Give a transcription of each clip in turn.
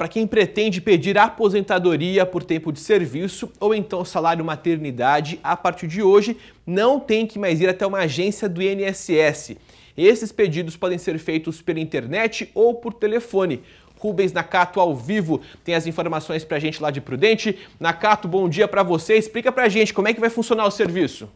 para quem pretende pedir aposentadoria por tempo de serviço ou então salário maternidade, a partir de hoje não tem que mais ir até uma agência do INSS. Esses pedidos podem ser feitos pela internet ou por telefone. Rubens Nakato ao vivo tem as informações para a gente lá de Prudente. Nakato, bom dia para você. Explica para a gente como é que vai funcionar o serviço.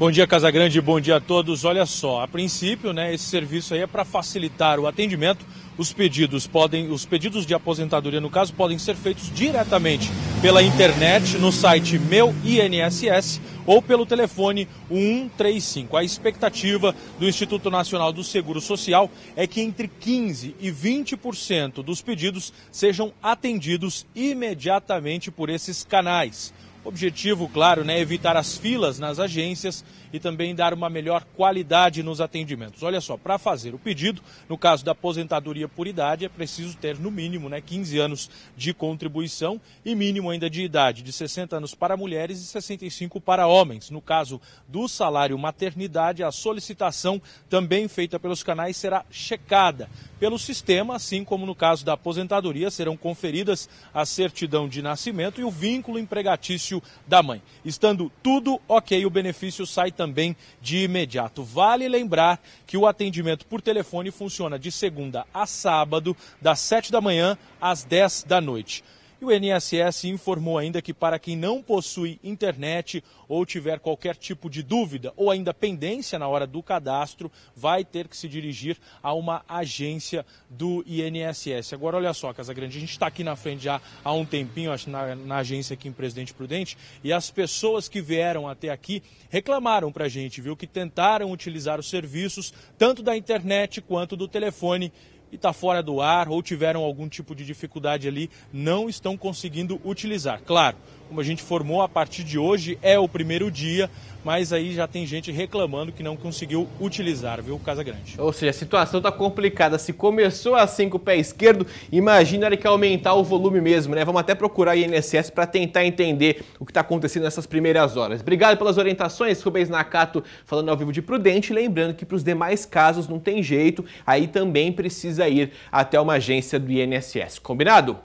Bom dia, Casagrande, bom dia a todos. Olha só, a princípio, né, esse serviço aí é para facilitar o atendimento. Os pedidos podem, os pedidos de aposentadoria, no caso, podem ser feitos diretamente pela internet no site Meu INSS ou pelo telefone 135. A expectativa do Instituto Nacional do Seguro Social é que entre 15 e 20% dos pedidos sejam atendidos imediatamente por esses canais. Objetivo, claro, né, evitar as filas nas agências e também dar uma melhor qualidade nos atendimentos. Olha só, para fazer o pedido, no caso da aposentadoria por idade, é preciso ter no mínimo né, 15 anos de contribuição e mínimo ainda de idade, de 60 anos para mulheres e 65 para homens. No caso do salário maternidade, a solicitação também feita pelos canais será checada pelo sistema, assim como no caso da aposentadoria, serão conferidas a certidão de nascimento e o vínculo empregatício benefício da mãe. Estando tudo ok, o benefício sai também de imediato. Vale lembrar que o atendimento por telefone funciona de segunda a sábado, das 7 da manhã às 10 da noite. E o INSS informou ainda que para quem não possui internet ou tiver qualquer tipo de dúvida ou ainda pendência na hora do cadastro, vai ter que se dirigir a uma agência do INSS. Agora, olha só, Casa Grande, a gente está aqui na frente já há um tempinho, acho, na, na agência aqui em Presidente Prudente, e as pessoas que vieram até aqui reclamaram para a gente, viu, que tentaram utilizar os serviços tanto da internet quanto do telefone e está fora do ar ou tiveram algum tipo de dificuldade ali, não estão conseguindo utilizar. Claro, como a gente formou a partir de hoje, é o primeiro dia, mas aí já tem gente reclamando que não conseguiu utilizar, viu, Casa Grande. Ou seja, a situação tá complicada. Se começou assim com o pé esquerdo, imagina ele que aumentar o volume mesmo, né? Vamos até procurar o INSS para tentar entender o que está acontecendo nessas primeiras horas. Obrigado pelas orientações, Rubens Nakato falando ao vivo de Prudente, lembrando que para os demais casos não tem jeito, aí também precisa ir até uma agência do INSS. Combinado?